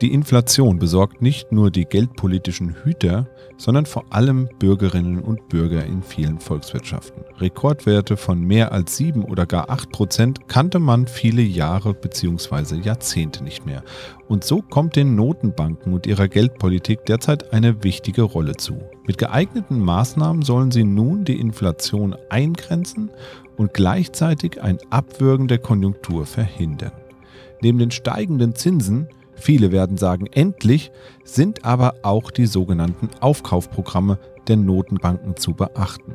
Die Inflation besorgt nicht nur die geldpolitischen Hüter, sondern vor allem Bürgerinnen und Bürger in vielen Volkswirtschaften. Rekordwerte von mehr als 7 oder gar 8 Prozent kannte man viele Jahre bzw. Jahrzehnte nicht mehr. Und so kommt den Notenbanken und ihrer Geldpolitik derzeit eine wichtige Rolle zu. Mit geeigneten Maßnahmen sollen sie nun die Inflation eingrenzen und gleichzeitig ein Abwürgen der Konjunktur verhindern. Neben den steigenden Zinsen Viele werden sagen endlich, sind aber auch die sogenannten Aufkaufprogramme der Notenbanken zu beachten.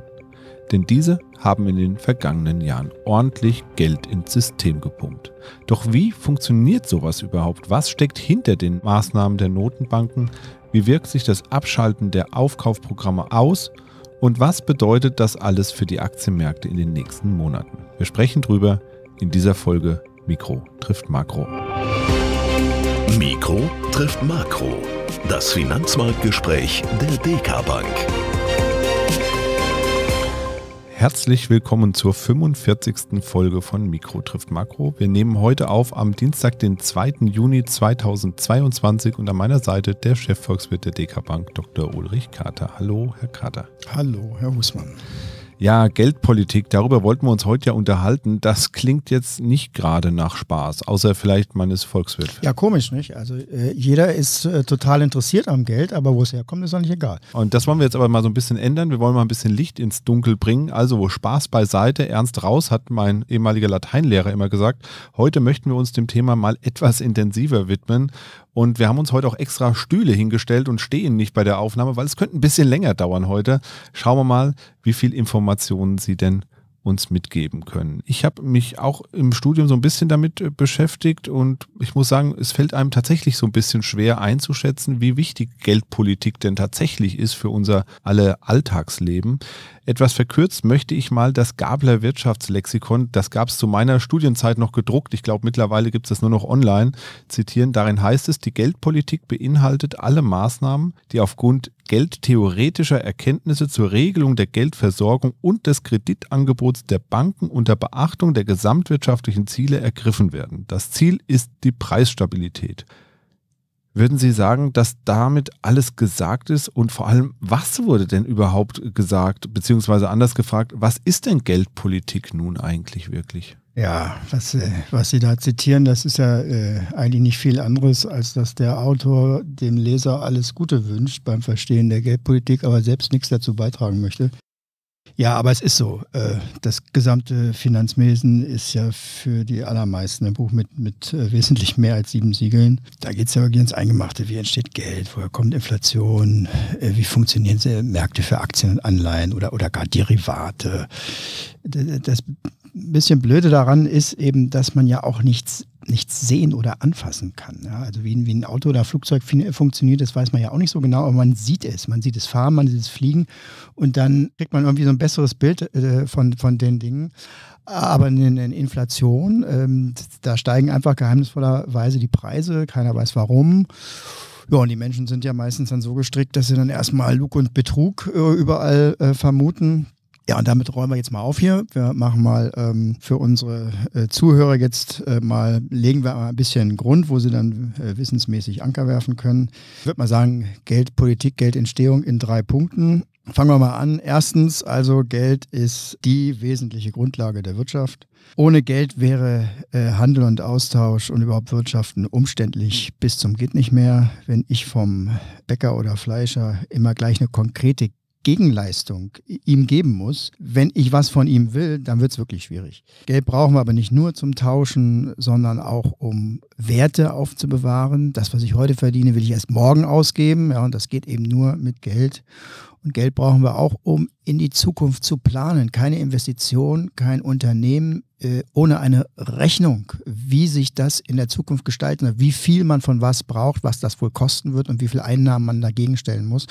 Denn diese haben in den vergangenen Jahren ordentlich Geld ins System gepumpt. Doch wie funktioniert sowas überhaupt? Was steckt hinter den Maßnahmen der Notenbanken? Wie wirkt sich das Abschalten der Aufkaufprogramme aus? Und was bedeutet das alles für die Aktienmärkte in den nächsten Monaten? Wir sprechen drüber in dieser Folge Mikro trifft Makro. Mikro trifft Makro. Das Finanzmarktgespräch der DK Bank. Herzlich willkommen zur 45. Folge von Mikro trifft Makro. Wir nehmen heute auf am Dienstag, den 2. Juni 2022 und an meiner Seite der Chefvolkswirt der DK Bank, Dr. Ulrich Kater. Hallo, Herr Kater. Hallo, Herr Husmann. Ja, Geldpolitik, darüber wollten wir uns heute ja unterhalten. Das klingt jetzt nicht gerade nach Spaß, außer vielleicht man ist Volkswirt. Ja, komisch, nicht? Also äh, jeder ist äh, total interessiert am Geld, aber wo es herkommt, ist auch nicht egal. Und das wollen wir jetzt aber mal so ein bisschen ändern. Wir wollen mal ein bisschen Licht ins Dunkel bringen. Also Spaß beiseite, ernst raus, hat mein ehemaliger Lateinlehrer immer gesagt. Heute möchten wir uns dem Thema mal etwas intensiver widmen und wir haben uns heute auch extra Stühle hingestellt und stehen nicht bei der Aufnahme, weil es könnte ein bisschen länger dauern heute. Schauen wir mal, wie viel Informationen Sie denn uns mitgeben können. Ich habe mich auch im Studium so ein bisschen damit äh, beschäftigt und ich muss sagen, es fällt einem tatsächlich so ein bisschen schwer einzuschätzen, wie wichtig Geldpolitik denn tatsächlich ist für unser alle Alltagsleben. Etwas verkürzt möchte ich mal das Gabler Wirtschaftslexikon, das gab es zu meiner Studienzeit noch gedruckt, ich glaube mittlerweile gibt es das nur noch online, zitieren. Darin heißt es, die Geldpolitik beinhaltet alle Maßnahmen, die aufgrund geldtheoretischer Erkenntnisse zur Regelung der Geldversorgung und des Kreditangebots der Banken unter Beachtung der gesamtwirtschaftlichen Ziele ergriffen werden. Das Ziel ist die Preisstabilität. Würden Sie sagen, dass damit alles gesagt ist und vor allem, was wurde denn überhaupt gesagt, beziehungsweise anders gefragt, was ist denn Geldpolitik nun eigentlich wirklich? Ja, was, äh, was Sie da zitieren, das ist ja äh, eigentlich nicht viel anderes, als dass der Autor dem Leser alles Gute wünscht beim Verstehen der Geldpolitik, aber selbst nichts dazu beitragen möchte. Ja, aber es ist so. Äh, das gesamte Finanzwesen ist ja für die allermeisten ein Buch mit, mit äh, wesentlich mehr als sieben Siegeln. Da geht es ja wirklich ins Eingemachte. Wie entsteht Geld? Woher kommt Inflation? Äh, wie funktionieren Märkte für Aktien und Anleihen oder, oder gar Derivate? das bisschen Blöde daran ist eben, dass man ja auch nichts, nichts sehen oder anfassen kann. Ja? Also wie, wie ein Auto oder Flugzeug funktioniert, das weiß man ja auch nicht so genau, aber man sieht es. Man sieht es fahren, man sieht es fliegen und dann kriegt man irgendwie so ein besseres Bild äh, von, von den Dingen. Aber in, in Inflation, ähm, da steigen einfach geheimnisvollerweise die Preise, keiner weiß warum. Ja, und die Menschen sind ja meistens dann so gestrickt, dass sie dann erstmal Lug und Betrug äh, überall äh, vermuten ja, und damit räumen wir jetzt mal auf hier. Wir machen mal ähm, für unsere äh, Zuhörer jetzt äh, mal, legen wir mal ein bisschen Grund, wo sie dann äh, wissensmäßig Anker werfen können. Ich würde mal sagen, Geldpolitik, Geldentstehung in drei Punkten. Fangen wir mal an. Erstens, also Geld ist die wesentliche Grundlage der Wirtschaft. Ohne Geld wäre äh, Handel und Austausch und überhaupt Wirtschaften umständlich bis zum geht nicht mehr. Wenn ich vom Bäcker oder Fleischer immer gleich eine konkrete Gegenleistung ihm geben muss. Wenn ich was von ihm will, dann wird es wirklich schwierig. Geld brauchen wir aber nicht nur zum Tauschen, sondern auch um Werte aufzubewahren. Das, was ich heute verdiene, will ich erst morgen ausgeben. Ja, und das geht eben nur mit Geld. Und Geld brauchen wir auch, um in die Zukunft zu planen. Keine Investition, kein Unternehmen äh, ohne eine Rechnung, wie sich das in der Zukunft gestalten wird, wie viel man von was braucht, was das wohl kosten wird und wie viel Einnahmen man dagegen stellen muss.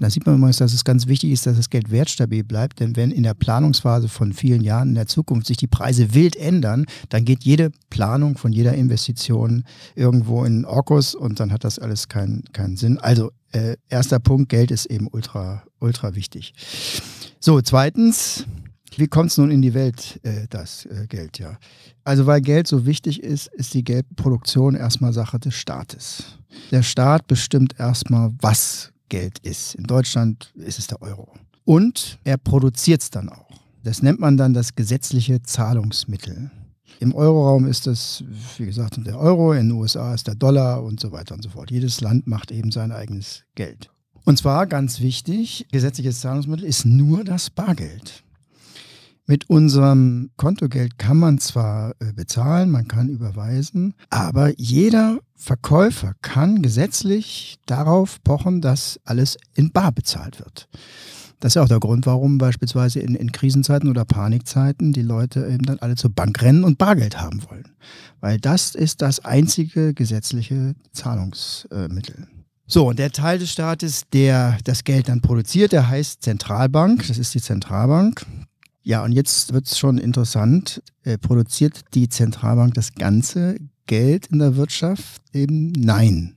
Da sieht man übrigens, dass es ganz wichtig ist, dass das Geld wertstabil bleibt, denn wenn in der Planungsphase von vielen Jahren in der Zukunft sich die Preise wild ändern, dann geht jede Planung von jeder Investition irgendwo in Orkus und dann hat das alles keinen, keinen Sinn. Also äh, erster Punkt, Geld ist eben ultra, ultra wichtig. So, zweitens, wie kommt es nun in die Welt, äh, das äh, Geld, ja? Also, weil Geld so wichtig ist, ist die Geldproduktion erstmal Sache des Staates. Der Staat bestimmt erstmal, was Geld ist. In Deutschland ist es der Euro. Und er produziert es dann auch. Das nennt man dann das gesetzliche Zahlungsmittel. Im Euroraum ist das, wie gesagt, der Euro, in den USA ist der Dollar und so weiter und so fort. Jedes Land macht eben sein eigenes Geld. Und zwar ganz wichtig, gesetzliches Zahlungsmittel ist nur das Bargeld. Mit unserem Kontogeld kann man zwar äh, bezahlen, man kann überweisen, aber jeder Verkäufer kann gesetzlich darauf pochen, dass alles in Bar bezahlt wird. Das ist ja auch der Grund, warum beispielsweise in, in, Krisenzeiten oder Panikzeiten die Leute eben dann alle zur Bank rennen und Bargeld haben wollen. Weil das ist das einzige gesetzliche Zahlungsmittel. So, und der Teil des Staates, der das Geld dann produziert, der heißt Zentralbank. Das ist die Zentralbank. Ja, und jetzt wird es schon interessant. Äh, produziert die Zentralbank das ganze Geld in der Wirtschaft? Eben nein.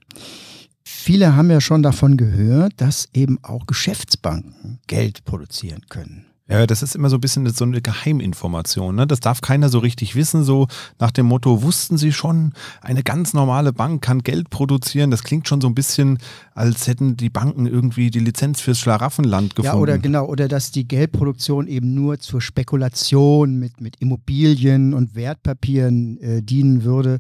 Viele haben ja schon davon gehört, dass eben auch Geschäftsbanken Geld produzieren können. Ja, das ist immer so ein bisschen so eine Geheiminformation. Ne? Das darf keiner so richtig wissen, so nach dem Motto, wussten Sie schon, eine ganz normale Bank kann Geld produzieren. Das klingt schon so ein bisschen, als hätten die Banken irgendwie die Lizenz fürs Schlaraffenland gefunden. Ja, oder genau, oder dass die Geldproduktion eben nur zur Spekulation mit, mit Immobilien und Wertpapieren äh, dienen würde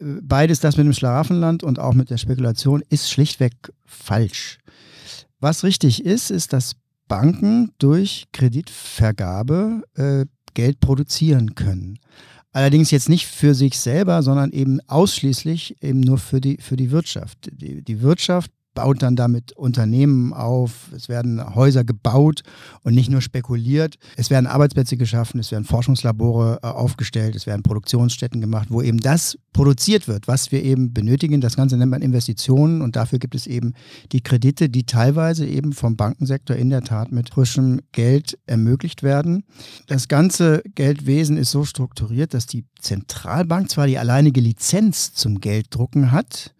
äh, beides, das mit dem Schlaraffenland und auch mit der Spekulation, ist schlichtweg falsch. Was richtig ist, ist, dass Banken durch Kreditvergabe äh, Geld produzieren können. Allerdings jetzt nicht für sich selber, sondern eben ausschließlich eben nur für die, für die Wirtschaft. Die, die Wirtschaft baut dann damit Unternehmen auf, es werden Häuser gebaut und nicht nur spekuliert. Es werden Arbeitsplätze geschaffen, es werden Forschungslabore äh, aufgestellt, es werden Produktionsstätten gemacht, wo eben das produziert wird, was wir eben benötigen. Das Ganze nennt man Investitionen und dafür gibt es eben die Kredite, die teilweise eben vom Bankensektor in der Tat mit frischem Geld ermöglicht werden. Das ganze Geldwesen ist so strukturiert, dass die Zentralbank zwar die alleinige Lizenz zum Gelddrucken hat,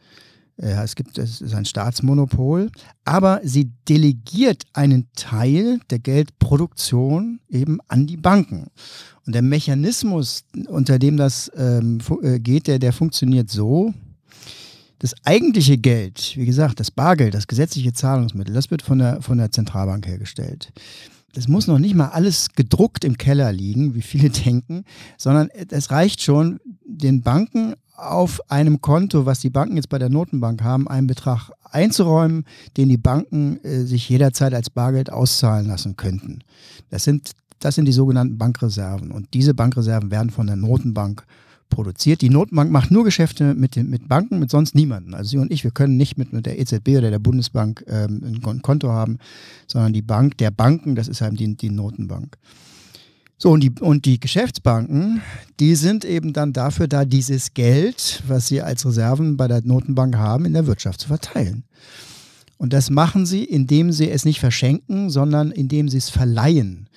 ja, äh, es gibt, es ist ein Staatsmonopol, aber sie delegiert einen Teil der Geldproduktion eben an die Banken. Und der Mechanismus, unter dem das ähm, äh, geht, der, der funktioniert so. Das eigentliche Geld, wie gesagt, das Bargeld, das gesetzliche Zahlungsmittel, das wird von der, von der Zentralbank hergestellt Das muss noch nicht mal alles gedruckt im Keller liegen, wie viele denken, sondern es reicht schon, den Banken auf einem Konto, was die Banken jetzt bei der Notenbank haben, einen Betrag einzuräumen, den die Banken äh, sich jederzeit als Bargeld auszahlen lassen könnten. Das sind, das sind die sogenannten Bankreserven. Und diese Bankreserven werden von der Notenbank produziert. Die Notenbank macht nur Geschäfte mit, den, mit Banken, mit sonst niemanden. Also Sie und ich, wir können nicht mit, mit der EZB oder der Bundesbank ähm, ein Konto haben, sondern die Bank der Banken, das ist halt die, die Notenbank. So, und die, und die Geschäftsbanken, die sind eben dann dafür da, dieses Geld, was sie als Reserven bei der Notenbank haben, in der Wirtschaft zu verteilen. Und das machen sie, indem sie es nicht verschenken, sondern indem sie es verleihen.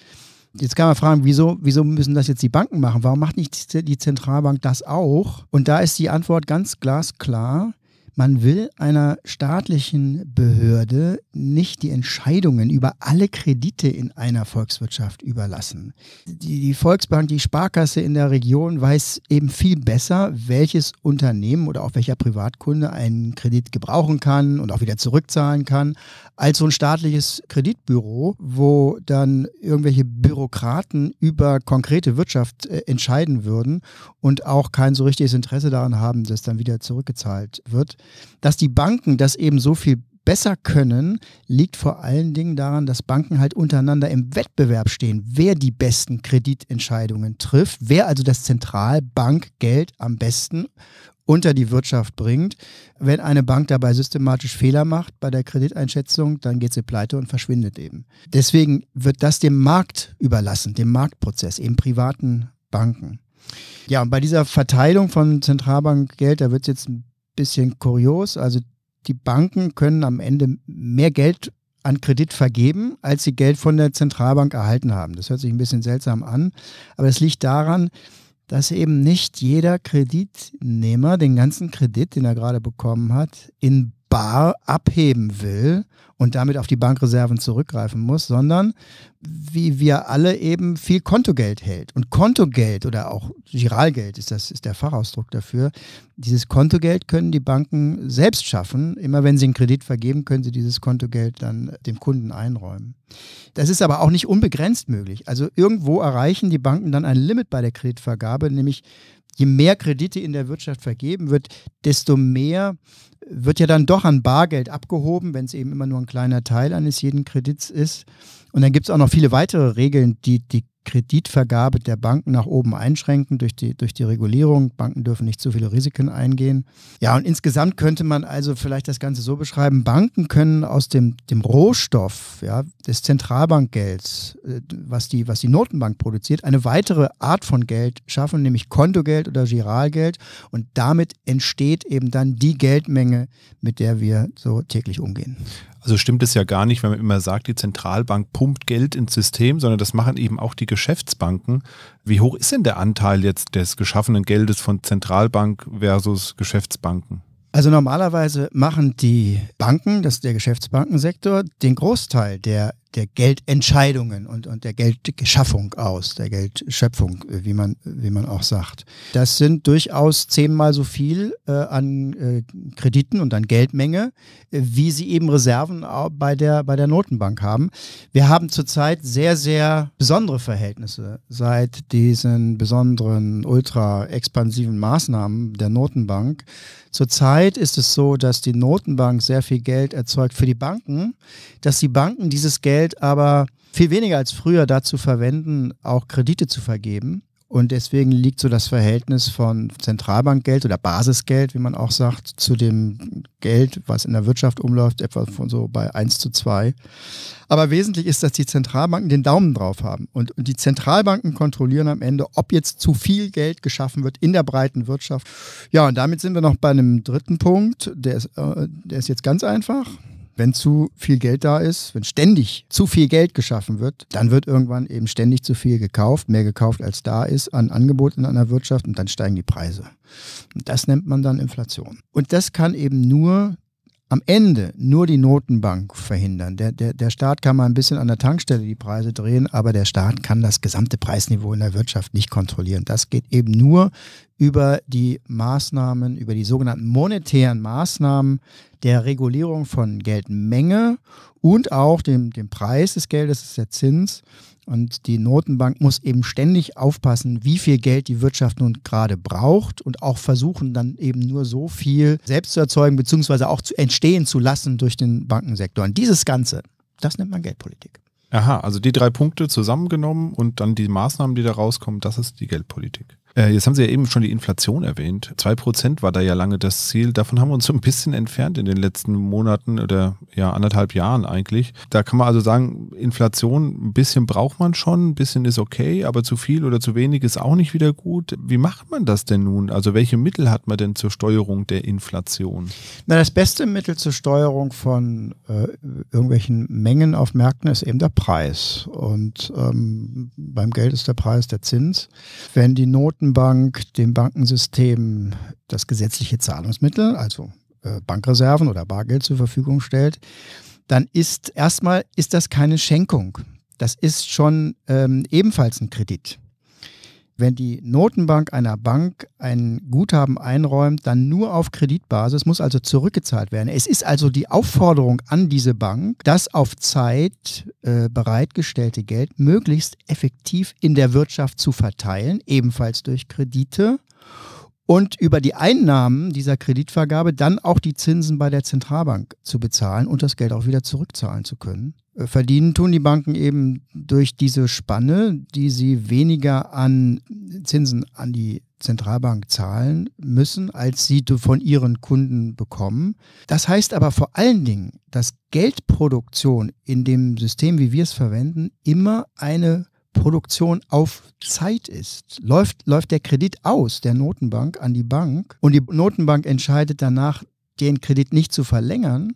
Jetzt kann man fragen, wieso, wieso müssen das jetzt die Banken machen? Warum macht nicht die Zentralbank das auch? Und da ist die Antwort ganz glasklar. Man will einer staatlichen Behörde nicht die Entscheidungen über alle Kredite in einer Volkswirtschaft überlassen. Die, Volksbank, die Sparkasse in der Region weiß eben viel besser, welches Unternehmen oder auch welcher Privatkunde einen Kredit gebrauchen kann und auch wieder zurückzahlen kann, als so ein staatliches Kreditbüro, wo dann irgendwelche Bürokraten über konkrete Wirtschaft äh, entscheiden würden und auch kein so richtiges Interesse daran haben, dass dann wieder zurückgezahlt wird. Dass die Banken das eben so viel besser können, liegt vor allen Dingen daran, dass Banken halt untereinander im Wettbewerb stehen, wer die besten Kreditentscheidungen trifft, wer also das Zentralbankgeld am besten unter die Wirtschaft bringt. Wenn eine Bank dabei systematisch Fehler macht bei der Krediteinschätzung, dann geht sie pleite und verschwindet eben. Deswegen wird das dem Markt überlassen, dem Marktprozess, eben privaten Banken. Ja, und bei dieser Verteilung von Zentralbankgeld, da wird es jetzt ein bisschen kurios. Also die Banken können am Ende mehr Geld an Kredit vergeben, als sie Geld von der Zentralbank erhalten haben. Das hört sich ein bisschen seltsam an, aber es liegt daran, dass eben nicht jeder Kreditnehmer den ganzen Kredit, den er gerade bekommen hat, in bar abheben will und damit auf die Bankreserven zurückgreifen muss, sondern wie wir alle eben viel Kontogeld hält. Und Kontogeld oder auch Giralgeld ist das ist der Fachausdruck dafür. Dieses Kontogeld können die Banken selbst schaffen. Immer wenn sie einen Kredit vergeben, können sie dieses Kontogeld dann dem Kunden einräumen. Das ist aber auch nicht unbegrenzt möglich. Also irgendwo erreichen die Banken dann ein Limit bei der Kreditvergabe, nämlich je mehr Kredite in der Wirtschaft vergeben wird, desto mehr wird ja dann doch an Bargeld abgehoben, wenn es eben immer nur ein kleiner Teil eines jeden Kredits ist. Und dann gibt es auch noch viele weitere Regeln, die die Kreditvergabe der Banken nach oben einschränken durch die, durch die Regulierung. Banken dürfen nicht zu viele Risiken eingehen. Ja, und insgesamt könnte man also vielleicht das Ganze so beschreiben, Banken können aus dem, dem Rohstoff ja, des Zentralbankgelds, äh, was die, was die Notenbank produziert, eine weitere Art von Geld schaffen, nämlich Kontogeld oder Giralgeld. Und damit entsteht eben dann die Geldmenge, mit der wir so täglich umgehen. Also stimmt es ja gar nicht, wenn man immer sagt, die Zentralbank pumpt Geld ins System, sondern das machen eben auch die Geschäftsbanken. Wie hoch ist denn der Anteil jetzt des geschaffenen Geldes von Zentralbank versus Geschäftsbanken? Also normalerweise machen die Banken, das ist der Geschäftsbankensektor, den Großteil der der Geldentscheidungen und, und der Geldgeschaffung aus, der Geldschöpfung, wie man, wie man auch sagt. Das sind durchaus zehnmal so viel äh, an äh, Krediten und an Geldmenge, äh, wie sie eben Reserven bei der, bei der Notenbank haben. Wir haben zurzeit sehr, sehr besondere Verhältnisse seit diesen besonderen, ultra expansiven Maßnahmen der Notenbank. Zurzeit ist es so, dass die Notenbank sehr viel Geld erzeugt für die Banken, dass die Banken dieses Geld aber viel weniger als früher dazu verwenden, auch Kredite zu vergeben. Und deswegen liegt so das Verhältnis von Zentralbankgeld oder Basisgeld, wie man auch sagt, zu dem Geld, was in der Wirtschaft umläuft, etwa von so bei 1 zu 2. Aber wesentlich ist, dass die Zentralbanken den Daumen drauf haben. Und, und die Zentralbanken kontrollieren am Ende, ob jetzt zu viel Geld geschaffen wird in der breiten Wirtschaft. Ja, und damit sind wir noch bei einem dritten Punkt. Der ist, äh, der ist jetzt ganz einfach. Wenn zu viel Geld da ist, wenn ständig zu viel Geld geschaffen wird, dann wird irgendwann eben ständig zu viel gekauft, mehr gekauft als da ist an Angebot in einer Wirtschaft und dann steigen die Preise. Und das nennt man dann Inflation. Und das kann eben nur am Ende nur die Notenbank verhindern. Der, der, der Staat kann mal ein bisschen an der Tankstelle die Preise drehen, aber der Staat kann das gesamte Preisniveau in der Wirtschaft nicht kontrollieren. Das geht eben nur über die Maßnahmen, über die sogenannten monetären Maßnahmen, der Regulierung von Geldmenge und auch dem, dem Preis des Geldes, das ist der Zins. Und die Notenbank muss eben ständig aufpassen, wie viel Geld die Wirtschaft nun gerade braucht und auch versuchen, dann eben nur so viel selbst zu erzeugen, beziehungsweise auch zu entstehen zu lassen durch den Bankensektor. Und dieses Ganze, das nennt man Geldpolitik. Aha, also die drei Punkte zusammengenommen und dann die Maßnahmen, die da rauskommen, das ist die Geldpolitik. Äh, jetzt haben Sie ja eben schon die Inflation erwähnt. Zwei Prozent war da ja lange das Ziel. Davon haben wir uns so ein bisschen entfernt in den letzten Monaten oder ja anderthalb Jahren eigentlich. Da kann man also sagen, Inflation, ein bisschen braucht man schon, ein bisschen ist okay, aber zu viel oder zu wenig ist auch nicht wieder gut. Wie macht man das denn nun? Also welche Mittel hat man denn zur Steuerung der Inflation? Na, das beste Mittel zur Steuerung von äh, irgendwelchen Mengen auf Märkten ist eben der Preis. Und ähm, beim Geld ist der Preis der Zins. Wenn die Not Notenbank dem Bankensystem das gesetzliche Zahlungsmittel, also äh, Bankreserven oder Bargeld zur Verfügung stellt, dann ist erstmal ist das keine Schenkung. Das ist schon ähm, ebenfalls ein Kredit wenn die Notenbank einer Bank ein Guthaben einräumt, dann nur auf Kreditbasis, muss also zurückgezahlt werden. Es ist also die Aufforderung an diese Bank, das auf Zeit äh, bereitgestellte Geld möglichst effektiv in der Wirtschaft zu verteilen, ebenfalls durch Kredite und über die Einnahmen dieser Kreditvergabe dann auch die Zinsen bei der Zentralbank zu bezahlen und das Geld auch wieder zurückzahlen zu können. Äh, verdienen tun die Banken eben durch diese Spanne, die sie weniger an Zinsen an die Zentralbank zahlen müssen, als sie von ihren Kunden bekommen. Das heißt aber vor allen Dingen, dass Geldproduktion in dem System, wie wir es verwenden, immer eine Produktion auf Zeit ist. Läuft, läuft der Kredit aus der Notenbank an die Bank und die Notenbank entscheidet danach, den Kredit nicht zu verlängern,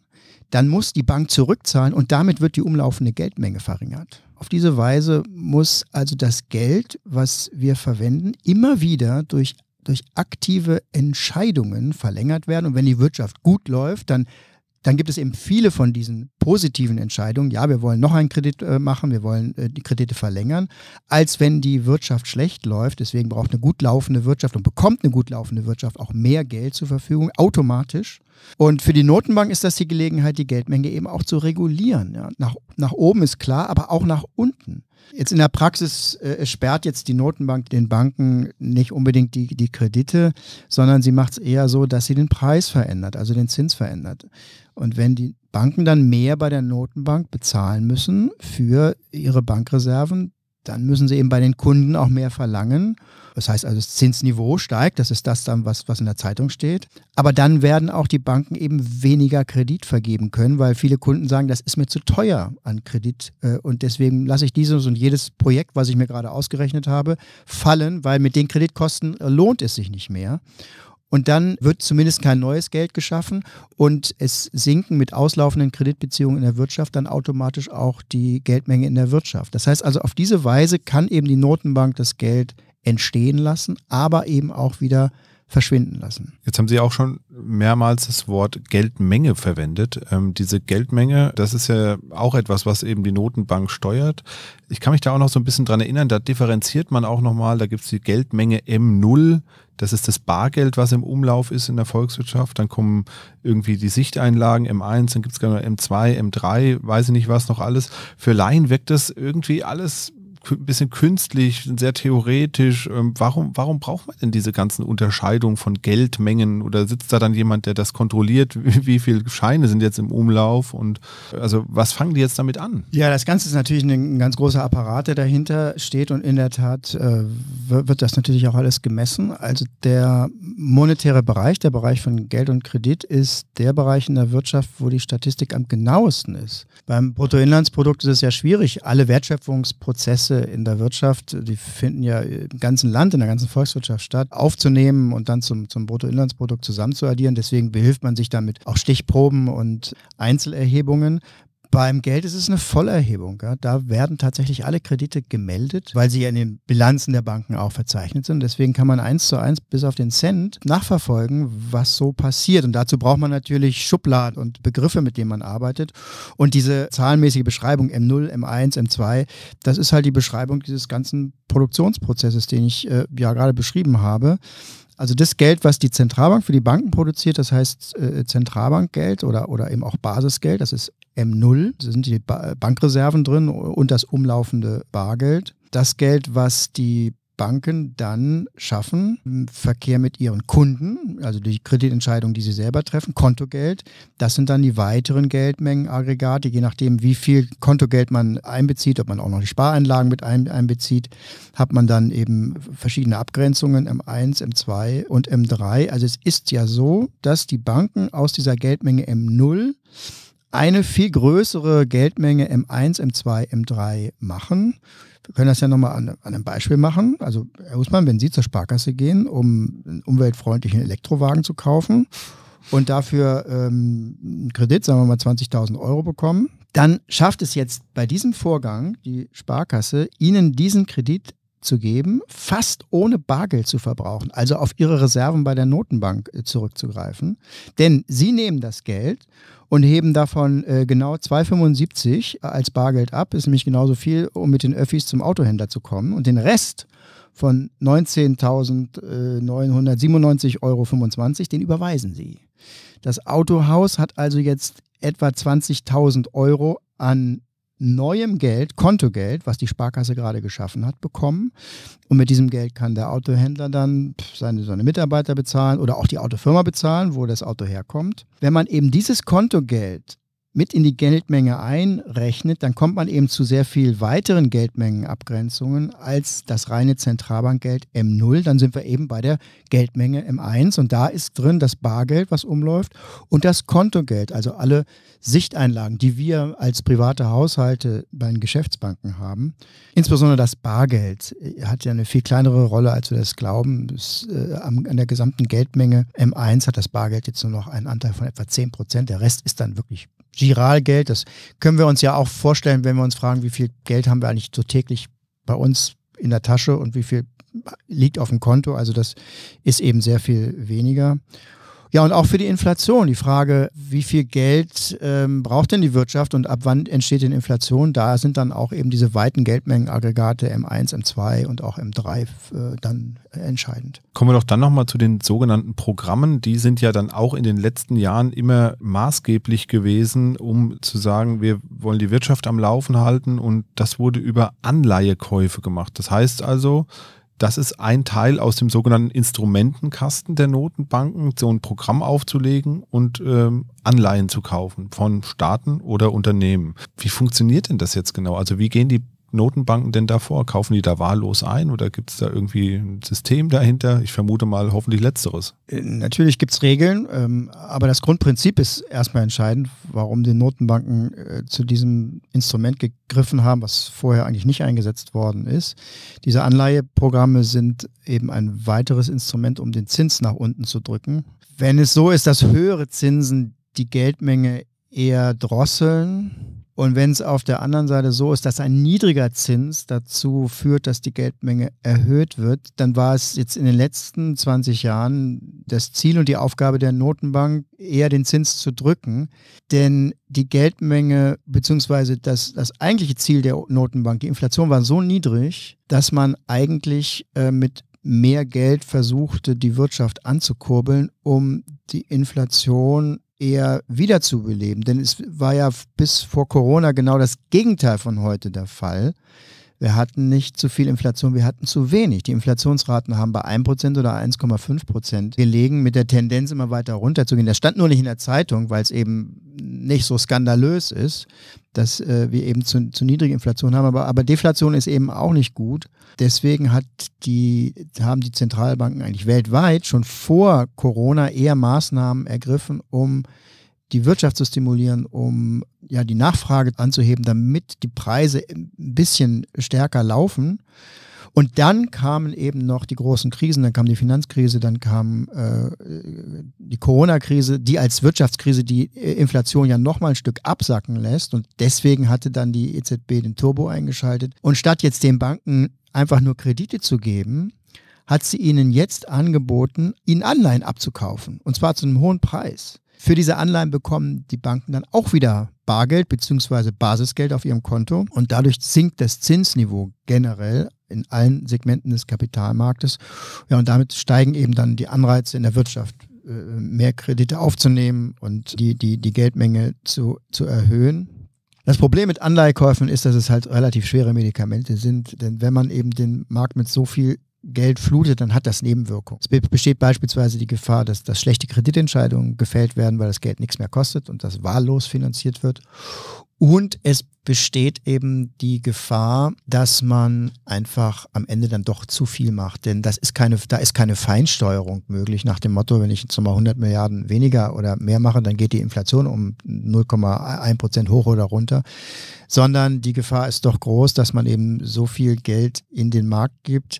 dann muss die Bank zurückzahlen und damit wird die umlaufende Geldmenge verringert. Auf diese Weise muss also das Geld, was wir verwenden, immer wieder durch, durch aktive Entscheidungen verlängert werden. Und wenn die Wirtschaft gut läuft, dann dann gibt es eben viele von diesen positiven Entscheidungen, ja, wir wollen noch einen Kredit äh, machen, wir wollen äh, die Kredite verlängern, als wenn die Wirtschaft schlecht läuft. Deswegen braucht eine gut laufende Wirtschaft und bekommt eine gut laufende Wirtschaft auch mehr Geld zur Verfügung, automatisch. Und für die Notenbank ist das die Gelegenheit, die Geldmenge eben auch zu regulieren. Ja. Nach, nach oben ist klar, aber auch nach unten. Jetzt in der Praxis äh, sperrt jetzt die Notenbank den Banken nicht unbedingt die, die Kredite, sondern sie macht es eher so, dass sie den Preis verändert, also den Zins verändert. Und wenn die Banken dann mehr bei der Notenbank bezahlen müssen für ihre Bankreserven, dann müssen sie eben bei den Kunden auch mehr verlangen. Das heißt also, das Zinsniveau steigt, das ist das dann, was, was in der Zeitung steht. Aber dann werden auch die Banken eben weniger Kredit vergeben können, weil viele Kunden sagen, das ist mir zu teuer an Kredit äh, und deswegen lasse ich dieses und jedes Projekt, was ich mir gerade ausgerechnet habe, fallen, weil mit den Kreditkosten lohnt es sich nicht mehr. Und dann wird zumindest kein neues Geld geschaffen und es sinken mit auslaufenden Kreditbeziehungen in der Wirtschaft dann automatisch auch die Geldmenge in der Wirtschaft. Das heißt also, auf diese Weise kann eben die Notenbank das Geld entstehen lassen, aber eben auch wieder verschwinden lassen. Jetzt haben Sie auch schon mehrmals das Wort Geldmenge verwendet. Ähm, diese Geldmenge, das ist ja auch etwas, was eben die Notenbank steuert. Ich kann mich da auch noch so ein bisschen dran erinnern, da differenziert man auch nochmal, da gibt es die Geldmenge M0, das ist das Bargeld, was im Umlauf ist in der Volkswirtschaft. Dann kommen irgendwie die Sichteinlagen M1, dann gibt es gar M2, M3, weiß ich nicht was noch alles. Für Laien wirkt das irgendwie alles bisschen künstlich, sehr theoretisch. Ähm, warum, warum braucht man denn diese ganzen Unterscheidungen von Geldmengen? Oder sitzt da dann jemand, der das kontrolliert? Wie viele Scheine sind jetzt im Umlauf? Und also was fangen die jetzt damit an? Ja, das Ganze ist natürlich ein, ganz großer Apparat, der dahinter steht. Und in der Tat äh, wird das natürlich auch alles gemessen. Also der monetäre Bereich, der Bereich von Geld und Kredit, ist der Bereich in der Wirtschaft, wo die Statistik am genauesten ist. Beim Bruttoinlandsprodukt ist es ja schwierig, alle Wertschöpfungsprozesse Prozesse in der Wirtschaft, die finden ja im ganzen Land, in der ganzen Volkswirtschaft statt, aufzunehmen und dann zum, zum Bruttoinlandsprodukt zusammenzuaddieren. Deswegen behilft man sich damit auch Stichproben und Einzelerhebungen. Beim Geld ist es eine Vollerhebung. Ja. Da werden tatsächlich alle Kredite gemeldet, weil sie ja in den Bilanzen der Banken auch verzeichnet sind. Deswegen kann man eins zu eins bis auf den Cent nachverfolgen, was so passiert. Und dazu braucht man natürlich Schubladen und Begriffe, mit denen man arbeitet. Und diese zahlenmäßige Beschreibung M0, M1, M2, das ist halt die Beschreibung dieses ganzen Produktionsprozesses, den ich äh, ja gerade beschrieben habe. Also das Geld, was die Zentralbank für die Banken produziert, das heißt äh, Zentralbankgeld oder, oder eben auch Basisgeld, das ist M0, da sind die Bankreserven drin und das umlaufende Bargeld. Das Geld, was die Banken dann schaffen, im Verkehr mit ihren Kunden, also die Kreditentscheidungen, die sie selber treffen, Kontogeld, das sind dann die weiteren Geldmengenaggregate, je nachdem, wie viel Kontogeld man einbezieht, ob man auch noch die Spareinlagen mit einbezieht, hat man dann eben verschiedene Abgrenzungen, M1, M2 und M3. Also es ist ja so, dass die Banken aus dieser Geldmenge M0 eine viel größere Geldmenge M1, M2, M3 machen. Wir können das ja nochmal an, an einem Beispiel machen. Also, Herr Usmann, wenn Sie zur Sparkasse gehen, um einen umweltfreundlichen Elektrowagen zu kaufen und dafür ähm, einen Kredit, sagen wir mal 20.000 Euro bekommen, dann schafft es jetzt bei diesem Vorgang die Sparkasse, Ihnen diesen Kredit abzugeben, fast ohne Bargeld zu verbrauchen, also auf ihre Reserven bei der Notenbank äh, zurückzugreifen. Denn sie nehmen das Geld und heben davon äh, genau 2,75 äh, als Bargeld ab, ist nämlich genauso viel, um mit den Öffis zum Autohändler zu kommen. Und den Rest von 19.997,25 äh, Euro, den überweisen sie. Das Autohaus hat also jetzt etwa 20.000 Euro an neuem Geld, Kontogeld, was die Sparkasse gerade geschaffen hat, bekommen. Und mit diesem Geld kann der Autohändler dann seine, seine Mitarbeiter bezahlen oder auch die Autofirma bezahlen, wo das Auto herkommt. Wenn man eben dieses Kontogeld mit in die Geldmenge einrechnet, dann kommt man eben zu sehr viel weiteren Geldmengenabgrenzungen als das reine Zentralbankgeld M0. Dann sind wir eben bei der Geldmenge M1 und da ist drin das Bargeld, was umläuft und das Kontogeld, also alle Sichteinlagen, die wir als private Haushalte bei den Geschäftsbanken haben. Insbesondere das Bargeld äh, hat ja eine viel kleinere Rolle, als wir das glauben. Das, äh, an der gesamten Geldmenge M1 hat das Bargeld jetzt nur noch einen Anteil von etwa 10 Prozent. Der Rest ist dann wirklich Giralgeld, das können wir uns ja auch vorstellen, wenn wir uns fragen, wie viel Geld haben wir eigentlich so täglich bei uns in der Tasche und wie viel liegt auf dem Konto. Also das ist eben sehr viel weniger. Ja, und auch für die Inflation. Die Frage, wie viel Geld ähm, braucht denn die Wirtschaft und ab wann entsteht denn Inflation? Da sind dann auch eben diese weiten Geldmengenaggregate M1, M2 und auch M3 äh, dann entscheidend. Kommen wir doch dann nochmal zu den sogenannten Programmen. Die sind ja dann auch in den letzten Jahren immer maßgeblich gewesen, um zu sagen, wir wollen die Wirtschaft am Laufen halten und das wurde über Anleihekäufe gemacht. Das heißt also, das ist ein Teil aus dem sogenannten Instrumentenkasten der Notenbanken, so ein Programm aufzulegen und ähm, Anleihen zu kaufen von Staaten oder Unternehmen. Wie funktioniert denn das jetzt genau? Also wie gehen die Notenbanken denn davor? Kaufen die da wahllos ein oder gibt es da irgendwie ein System dahinter? Ich vermute mal hoffentlich letzteres. Äh, natürlich gibt es Regeln, ähm, aber das Grundprinzip ist erstmal entscheidend, warum die Notenbanken äh, zu diesem Instrument gegriffen haben, was vorher eigentlich nicht eingesetzt worden ist. Diese Anleiheprogramme sind eben ein weiteres Instrument, um den Zins nach unten zu drücken. Wenn es so ist, dass höhere Zinsen die Geldmenge eher drosseln, und wenn es auf der anderen Seite so ist, dass ein niedriger Zins dazu führt, dass die Geldmenge erhöht wird, dann war es jetzt in den letzten 20 Jahren das Ziel und die Aufgabe der Notenbank, eher den Zins zu drücken. Denn die Geldmenge beziehungsweise das, das eigentliche Ziel der Notenbank, die Inflation war so niedrig, dass man eigentlich äh, mit mehr Geld versuchte, die Wirtschaft anzukurbeln, um die Inflation eher wiederzubeleben. Denn es war ja bis vor Corona genau das Gegenteil von heute der Fall. Wir hatten nicht zu viel Inflation, wir hatten zu wenig. Die Inflationsraten haben bei 1% oder 1,5% gelegen, mit der Tendenz immer weiter runterzugehen. Das stand nur nicht in der Zeitung, weil es eben nicht so skandalös ist dass äh, wir eben zu, zu niedrige Inflation haben. Aber, aber Deflation ist eben auch nicht gut. Deswegen hat die, haben die Zentralbanken eigentlich weltweit schon vor Corona eher Maßnahmen ergriffen, um die Wirtschaft zu stimulieren, um ja die Nachfrage anzuheben, damit die Preise ein bisschen stärker laufen. Und dann kamen eben noch die großen Krisen, dann kam die Finanzkrise, dann kam äh, die Corona-Krise, die als Wirtschaftskrise die äh, Inflation ja nochmal ein Stück absacken lässt. Und deswegen hatte dann die EZB den Turbo eingeschaltet. Und statt jetzt den Banken einfach nur Kredite zu geben, hat sie ihnen jetzt angeboten, ihnen Anleihen abzukaufen. Und zwar zu einem hohen Preis. Für diese Anleihen bekommen die Banken dann auch wieder Bargeld bzw. Basisgeld auf ihrem Konto und dadurch sinkt das Zinsniveau generell in allen Segmenten des Kapitalmarktes. Ja, und damit steigen eben dann die Anreize in der Wirtschaft, äh, mehr Kredite aufzunehmen und die, die, die Geldmenge zu, zu erhöhen. Das Problem mit Anleihekäufen ist, dass es halt relativ schwere Medikamente sind, denn wenn man eben den Markt mit so viel Geld flutet, dann hat das Nebenwirkungen. Es besteht beispielsweise die Gefahr, dass, dass schlechte Kreditentscheidungen gefällt werden, weil das Geld nichts mehr kostet und das wahllos finanziert wird. Und es besteht eben die Gefahr, dass man einfach am Ende dann doch zu viel macht. Denn das ist keine, da ist keine Feinsteuerung möglich nach dem Motto, wenn ich jetzt nochmal 100 Milliarden weniger oder mehr mache, dann geht die Inflation um 0,1 Prozent hoch oder runter. Sondern die Gefahr ist doch groß, dass man eben so viel Geld in den Markt gibt,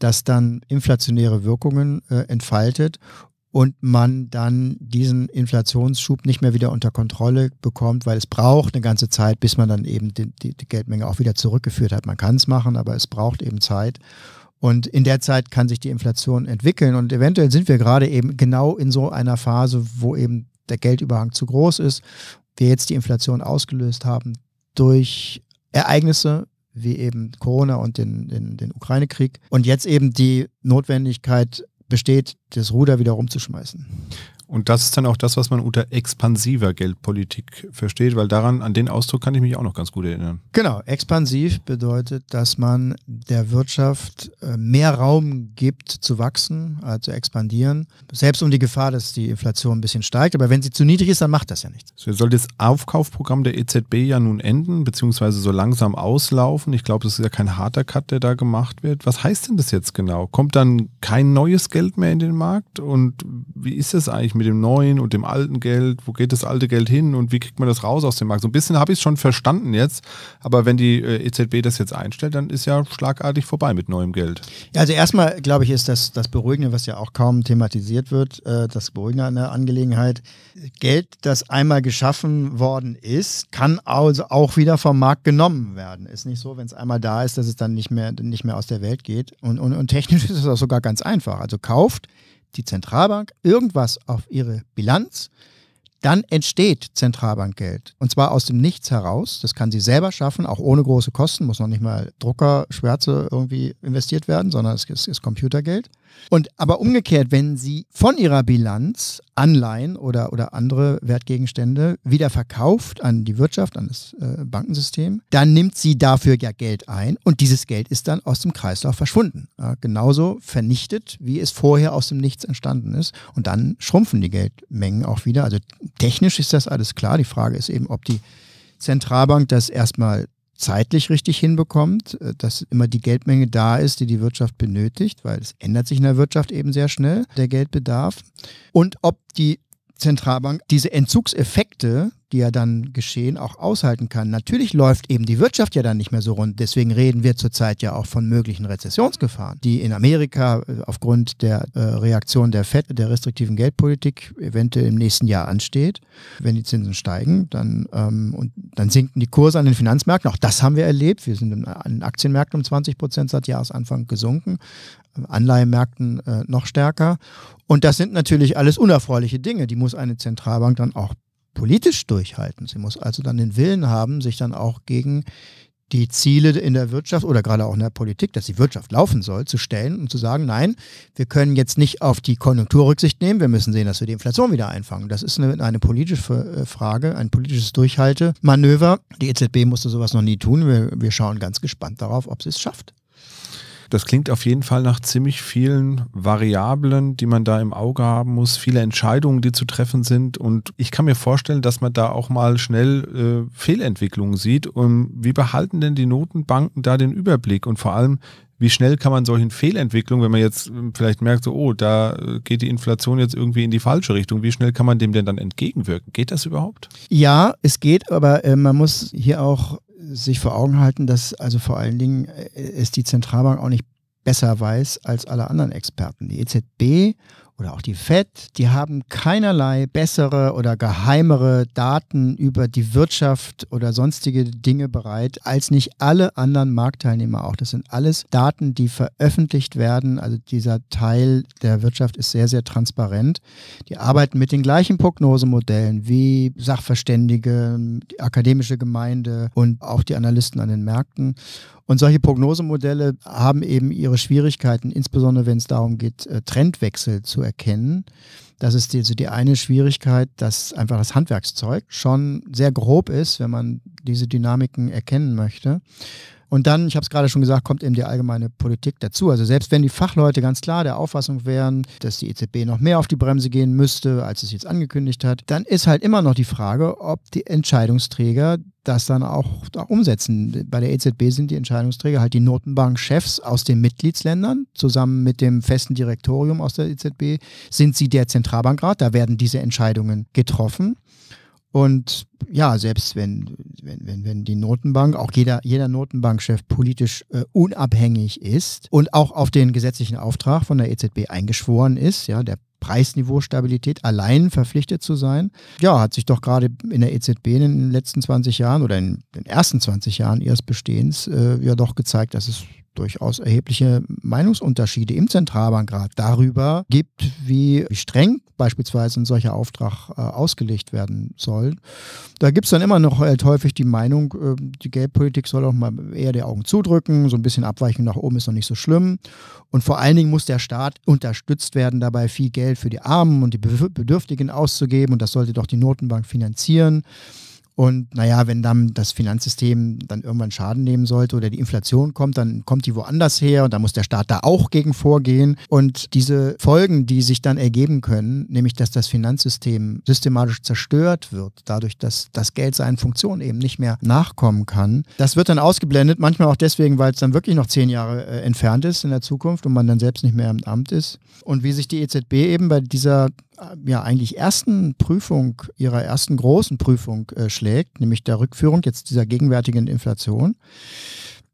das dann inflationäre Wirkungen äh, entfaltet und man dann diesen Inflationsschub nicht mehr wieder unter Kontrolle bekommt, weil es braucht eine ganze Zeit, bis man dann eben die, die, die Geldmenge auch wieder zurückgeführt hat. Man kann es machen, aber es braucht eben Zeit. Und in der Zeit kann sich die Inflation entwickeln und eventuell sind wir gerade eben genau in so einer Phase, wo eben der Geldüberhang zu groß ist, wir jetzt die Inflation ausgelöst haben durch Ereignisse, wie eben Corona und den, den, den Ukraine-Krieg. Und jetzt eben die Notwendigkeit besteht, das Ruder wieder rumzuschmeißen. Und das ist dann auch das, was man unter expansiver Geldpolitik versteht, weil daran, an den Ausdruck kann ich mich auch noch ganz gut erinnern. Genau, expansiv bedeutet, dass man der Wirtschaft äh, mehr Raum gibt zu wachsen, also zu expandieren. Selbst um die Gefahr, dass die Inflation ein bisschen steigt, aber wenn sie zu niedrig ist, dann macht das ja nichts. So soll das Aufkaufprogramm der EZB ja nun enden, beziehungsweise so langsam auslaufen. Ich glaube, das ist ja kein harter Cut, der da gemacht wird. Was heißt denn das jetzt genau? Kommt dann kein neues Geld mehr in den Markt? Und wie ist das eigentlich? mit dem neuen und dem alten Geld, wo geht das alte Geld hin und wie kriegt man das raus aus dem Markt? So ein bisschen habe ich es schon verstanden jetzt, aber wenn die äh, EZB das jetzt einstellt, dann ist ja schlagartig vorbei mit neuem Geld. Ja, also erstmal, glaube ich, ist das, das Beruhigende, was ja auch kaum thematisiert wird, äh, das Beruhigende an der Angelegenheit, Geld, das einmal geschaffen worden ist, kann also auch wieder vom Markt genommen werden. Ist nicht so, wenn es einmal da ist, dass es dann nicht mehr, nicht mehr aus der Welt geht. Und, und, und technisch ist es auch sogar ganz einfach. Also kauft die Zentralbank irgendwas auf ihre Bilanz, dann entsteht Zentralbankgeld. Und zwar aus dem Nichts heraus. Das kann sie selber schaffen, auch ohne große Kosten, muss noch nicht mal Druckerschwärze irgendwie investiert werden, sondern es ist, Computergeld. Und aber umgekehrt, wenn sie von ihrer Bilanz Anleihen oder, oder andere Wertgegenstände wieder verkauft an die Wirtschaft, an das äh, Bankensystem, dann nimmt sie dafür ja Geld ein und dieses Geld ist dann aus dem Kreislauf verschwunden. Ja, genauso vernichtet, wie es vorher aus dem Nichts entstanden ist. Und dann schrumpfen die Geldmengen auch wieder. Also technisch ist das alles klar. Die Frage ist eben, ob die Zentralbank das erstmal zeitlich richtig hinbekommt, äh, dass immer die Geldmenge da ist, die die Wirtschaft benötigt, weil es ändert sich in der Wirtschaft eben sehr schnell, der Geldbedarf. Und ob die Zentralbank diese Entzugseffekte, die ja dann geschehen, auch aushalten kann. Natürlich läuft eben die Wirtschaft ja dann nicht mehr so rund. Deswegen reden wir zurzeit ja auch von möglichen Rezessionsgefahren, die in Amerika äh, aufgrund der äh, Reaktion der FED, der restriktiven Geldpolitik, eventuell im nächsten Jahr ansteht. Wenn die Zinsen steigen, dann, ähm, und dann sinken die Kurse an den Finanzmärkten. Auch das haben wir erlebt. Wir sind an den Aktienmärkten um 20 Prozent seit Jahresanfang gesunken. Ähm, Anleihenmärkten äh, noch stärker. Und das sind natürlich alles unerfreuliche Dinge. Die muss eine Zentralbank dann auch politisch durchhalten. Sie muss also dann den Willen haben, sich dann auch gegen die Ziele in der Wirtschaft oder gerade auch in der Politik, dass die Wirtschaft laufen soll, zu stellen und zu sagen, nein, wir können jetzt nicht auf die Konjunktur Rücksicht nehmen, wir müssen sehen, dass wir die Inflation wieder einfangen. Das ist eine, eine politische äh, Frage, ein politisches Durchhaltemanöver. Die EZB musste sowas noch nie tun. Wir, wir schauen ganz gespannt darauf, ob sie es schafft. Das klingt auf jeden Fall nach ziemlich vielen Variablen, die man da im Auge haben muss, viele Entscheidungen, die zu treffen sind. Und ich kann mir vorstellen, dass man da auch mal schnell äh, Fehlentwicklungen sieht. Und wie behalten denn die Notenbanken da den Überblick? Und vor allem, wie schnell kann man solchen Fehlentwicklungen, wenn man jetzt äh, vielleicht merkt, so, oh, da äh, geht die Inflation jetzt irgendwie in die falsche Richtung, wie schnell kann man dem denn dann entgegenwirken? Geht das überhaupt? Ja, es geht, aber äh, man muss hier auch sich vor Augen halten, dass also vor allen Dingen äh, es die Zentralbank auch nicht besser weiß als alle anderen Experten. Die EZB oder auch die Fed, die haben keinerlei bessere oder geheimere Daten über die Wirtschaft oder sonstige Dinge bereit, als nicht alle anderen Marktteilnehmer auch. Das sind alles Daten, die veröffentlicht werden. Also dieser Teil der Wirtschaft ist sehr, sehr transparent. Die arbeiten mit den gleichen Prognosemodellen wie Sachverständige, die akademische Gemeinde und auch die Analysten an den Märkten. Und solche Prognosemodelle haben eben ihre Schwierigkeiten, insbesondere wenn es darum geht, äh, Trendwechsel zu erkennen. Das ist die, also die eine Schwierigkeit, dass einfach das Handwerkszeug schon sehr grob ist, wenn man diese Dynamiken erkennen möchte. Und dann, ich habe es gerade schon gesagt, kommt eben die allgemeine Politik dazu. Also selbst wenn die Fachleute ganz klar der Auffassung wären, dass die EZB noch mehr auf die Bremse gehen müsste, als es jetzt angekündigt hat, dann ist halt immer noch die Frage, ob die Entscheidungsträger das dann auch da umsetzen. Bei der EZB sind die Entscheidungsträger halt die Notenbankchefs aus den Mitgliedsländern. Zusammen mit dem festen Direktorium aus der EZB sind sie der Zentralbankrat. Da werden diese Entscheidungen getroffen. Und ja, selbst wenn, wenn, wenn, wenn die Notenbank, auch jeder, jeder Notenbankchef politisch äh, unabhängig ist und auch auf den gesetzlichen Auftrag von der EZB eingeschworen ist, ja, der Preisniveaustabilität allein verpflichtet zu sein. Ja, hat sich doch gerade in der EZB in den letzten 20 Jahren oder in den ersten 20 Jahren ihres Bestehens äh, ja doch gezeigt, dass es durchaus erhebliche Meinungsunterschiede im Zentralbankrat darüber gibt, wie streng beispielsweise ein solcher Auftrag äh, ausgelegt werden soll. Da gibt es dann immer noch halt häufig die Meinung, äh, die Geldpolitik soll auch mal eher die Augen zudrücken, so ein bisschen Abweichung nach oben ist noch nicht so schlimm. Und vor allen Dingen muss der Staat unterstützt werden, dabei viel Geld für die Armen und die Bedürftigen auszugeben und das sollte doch die Notenbank finanzieren. Und naja, wenn dann das Finanzsystem dann irgendwann Schaden nehmen sollte oder die Inflation kommt, dann kommt die woanders her und dann muss der Staat da auch gegen vorgehen. Und diese Folgen, die sich dann ergeben können, nämlich dass das Finanzsystem systematisch zerstört wird, dadurch, dass das Geld seinen Funktionen eben nicht mehr nachkommen kann, das wird dann ausgeblendet, manchmal auch deswegen, weil es dann wirklich noch zehn Jahre äh, entfernt ist in der Zukunft und man dann selbst nicht mehr im Amt ist. Und wie sich die EZB eben bei dieser äh, ja eigentlich ersten Prüfung, ihrer ersten großen Prüfung äh, schlägt, nämlich der Rückführung jetzt dieser gegenwärtigen Inflation.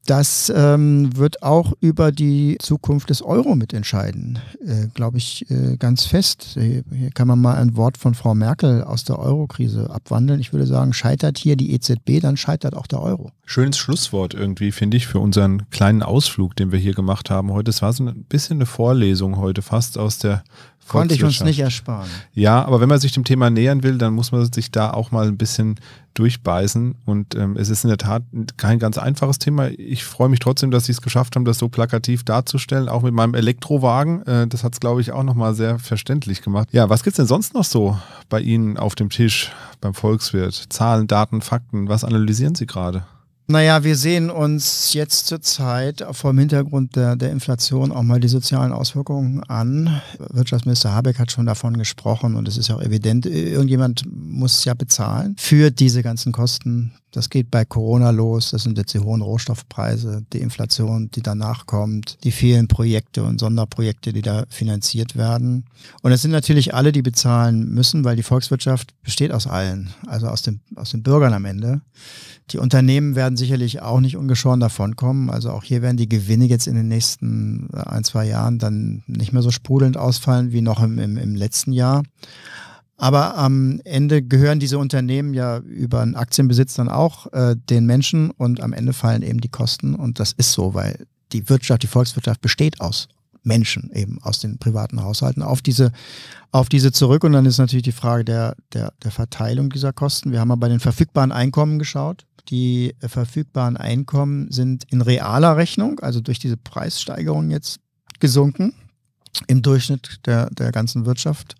Das ähm, wird auch über die Zukunft des Euro mitentscheiden, äh, glaube ich äh, ganz fest. Hier kann man mal ein Wort von Frau Merkel aus der Euro-Krise abwandeln. Ich würde sagen, scheitert hier die EZB, dann scheitert auch der Euro. Schönes Schlusswort irgendwie, finde ich, für unseren kleinen Ausflug, den wir hier gemacht haben heute. Es war so ein bisschen eine Vorlesung heute, fast aus der Konnte ich uns nicht ersparen. Ja, aber wenn man sich dem Thema nähern will, dann muss man sich da auch mal ein bisschen durchbeißen. Und ähm, es ist in der Tat kein ganz einfaches Thema. Ich freue mich trotzdem, dass Sie es geschafft haben, das so plakativ darzustellen, auch mit meinem Elektrowagen. Äh, das hat es, glaube ich, auch nochmal sehr verständlich gemacht. Ja, was gibt es denn sonst noch so bei Ihnen auf dem Tisch beim Volkswirt? Zahlen, Daten, Fakten, was analysieren Sie gerade? Naja, wir sehen uns jetzt zurzeit vor dem Hintergrund der, der Inflation auch mal die sozialen Auswirkungen an. Wirtschaftsminister Habeck hat schon davon gesprochen und es ist ja auch evident, irgendjemand muss ja bezahlen für diese ganzen Kosten, das geht bei Corona los, das sind jetzt die hohen Rohstoffpreise, die Inflation, die danach kommt, die vielen Projekte und Sonderprojekte, die da finanziert werden. Und es sind natürlich alle, die bezahlen müssen, weil die Volkswirtschaft besteht aus allen, also aus, dem, aus den Bürgern am Ende. Die Unternehmen werden sicherlich auch nicht ungeschoren davonkommen. Also auch hier werden die Gewinne jetzt in den nächsten äh, ein, zwei Jahren dann nicht mehr so sprudelnd ausfallen wie noch im, im, im letzten Jahr. Aber am Ende gehören diese Unternehmen ja über einen Aktienbesitz dann auch äh, den Menschen und am Ende fallen eben die Kosten und das ist so, weil die Wirtschaft, die Volkswirtschaft besteht aus Menschen eben aus den privaten Haushalten auf diese, auf diese zurück. Und dann ist natürlich die Frage der, der, der Verteilung dieser Kosten. Wir haben mal bei den verfügbaren Einkommen geschaut. Die äh, verfügbaren Einkommen sind in realer Rechnung, also durch diese Preissteigerung jetzt gesunken im Durchschnitt der, der ganzen Wirtschaft.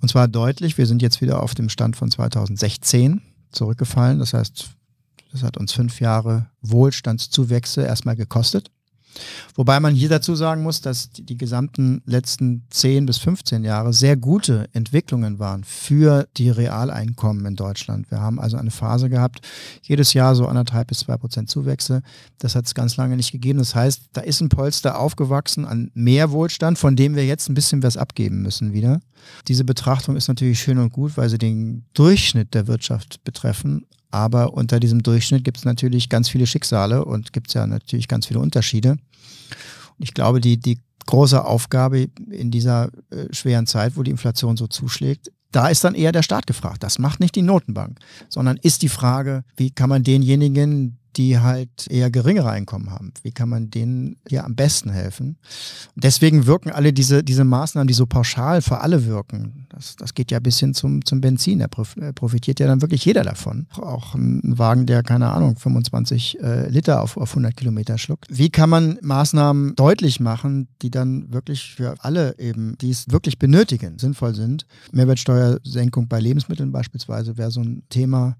Und zwar deutlich, wir sind jetzt wieder auf dem Stand von 2016 zurückgefallen. Das heißt, das hat uns fünf Jahre Wohlstandszuwächse erstmal gekostet. Wobei man hier dazu sagen muss, dass die, gesamten letzten 10 bis 15 Jahre sehr gute Entwicklungen waren für die Realeinkommen in Deutschland. Wir haben also eine Phase gehabt, jedes Jahr so anderthalb bis zwei Prozent Zuwächse. Das hat es ganz lange nicht gegeben. Das heißt, da ist ein Polster aufgewachsen an mehr Wohlstand, von dem wir jetzt ein bisschen was abgeben müssen wieder. Diese Betrachtung ist natürlich schön und gut, weil sie den Durchschnitt der Wirtschaft betreffen. Aber unter diesem Durchschnitt gibt es natürlich ganz viele Schicksale und gibt es ja natürlich ganz viele Unterschiede. Und ich glaube, die, die große Aufgabe in dieser äh, schweren Zeit, wo die Inflation so zuschlägt, da ist dann eher der Staat gefragt. Das macht nicht die Notenbank, sondern ist die Frage, wie kann man denjenigen, die halt eher geringere Einkommen haben? Wie kann man denen hier am besten helfen? Und deswegen wirken alle diese, diese Maßnahmen, die so pauschal für alle wirken. Das, das geht ja bis hin zum, zum Benzin. Da äh, profitiert ja dann wirklich jeder davon. Auch ein Wagen, der, keine Ahnung, 25 äh, Liter auf, auf 100 Kilometer schluckt. Wie kann man Maßnahmen deutlich machen, die dann wirklich für alle eben, die es wirklich benötigen, sinnvoll sind? Mehrwertsteuersenkung bei Lebensmitteln beispielsweise wäre so ein Thema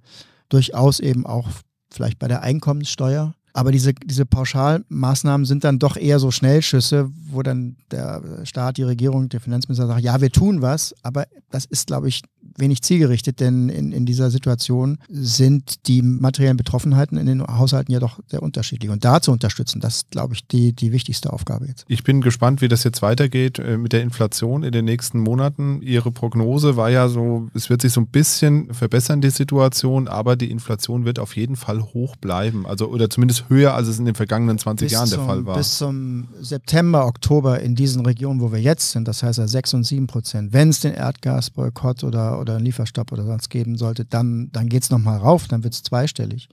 durchaus eben auch vielleicht bei der Einkommenssteuer. Aber diese, diese Pauschalmaßnahmen sind dann doch eher so Schnellschüsse, wo dann der Staat, die Regierung, der Finanzminister sagt, ja, wir tun was. Aber das ist, glaube ich, wenig zielgerichtet, denn in, in dieser Situation sind die materiellen Betroffenheiten in den Haushalten ja doch sehr unterschiedlich. Und da zu unterstützen, das ist, glaube ich, die, die wichtigste Aufgabe jetzt. Ich bin gespannt, wie das jetzt weitergeht äh, mit der Inflation in den nächsten Monaten. Ihre Prognose war ja so, es wird sich so ein bisschen verbessern, die Situation, aber die Inflation wird auf jeden Fall hoch bleiben. Also oder zumindest höher, als es in den vergangenen 20 bis Jahren zum, der Fall war. Bis zum September, Oktober in diesen Regionen, wo wir jetzt sind, das heißt ja 6 und 7 Prozent, wenn es den Erdgasboykott oder, oder oder einen Lieferstopp oder sonst geben sollte, dann, dann geht es nochmal rauf, dann wird es zweistellig.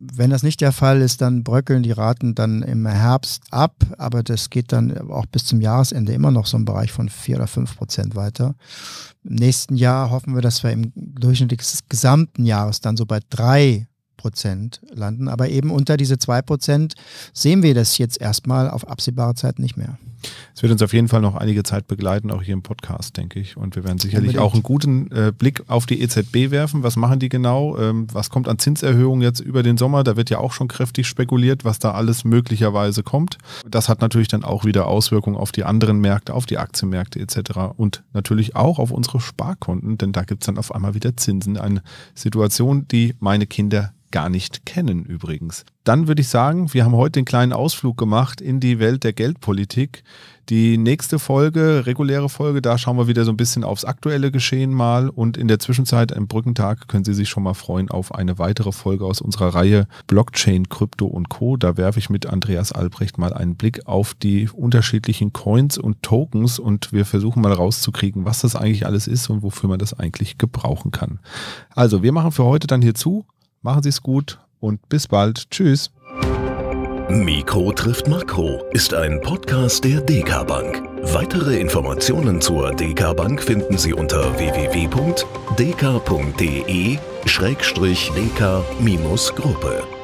Wenn das nicht der Fall ist, dann bröckeln die Raten dann im Herbst ab, aber das geht dann auch bis zum Jahresende immer noch so im Bereich von 4 oder 5 Prozent weiter. Im nächsten Jahr hoffen wir, dass wir im Durchschnitt des gesamten Jahres dann so bei 3 Prozent landen, aber eben unter diese 2 Prozent sehen wir das jetzt erstmal auf absehbare Zeit nicht mehr. Es wird uns auf jeden Fall noch einige Zeit begleiten, auch hier im Podcast, denke ich. Und wir werden sicherlich auch einen guten äh, Blick auf die EZB werfen. Was machen die genau? Ähm, was kommt an Zinserhöhungen jetzt über den Sommer? Da wird ja auch schon kräftig spekuliert, was da alles möglicherweise kommt. Das hat natürlich dann auch wieder Auswirkungen auf die anderen Märkte, auf die Aktienmärkte etc. Und natürlich auch auf unsere Sparkonten, denn da gibt es dann auf einmal wieder Zinsen. Eine Situation, die meine Kinder gar nicht kennen übrigens. Dann würde ich sagen, wir haben heute einen kleinen Ausflug gemacht in die Welt der Geldpolitik. Die nächste Folge, reguläre Folge, da schauen wir wieder so ein bisschen aufs aktuelle Geschehen mal und in der Zwischenzeit im Brückentag können Sie sich schon mal freuen auf eine weitere Folge aus unserer Reihe Blockchain, Krypto und Co. Da werfe ich mit Andreas Albrecht mal einen Blick auf die unterschiedlichen Coins und Tokens und wir versuchen mal rauszukriegen, was das eigentlich alles ist und wofür man das eigentlich gebrauchen kann. Also, wir machen für heute dann hier zu. Machen Sie es gut und bis bald. Tschüss. Mikro trifft Makro ist ein Podcast der DK Bank. Weitere Informationen zur DK Bank finden Sie unter www.dk.de-dk-gruppe.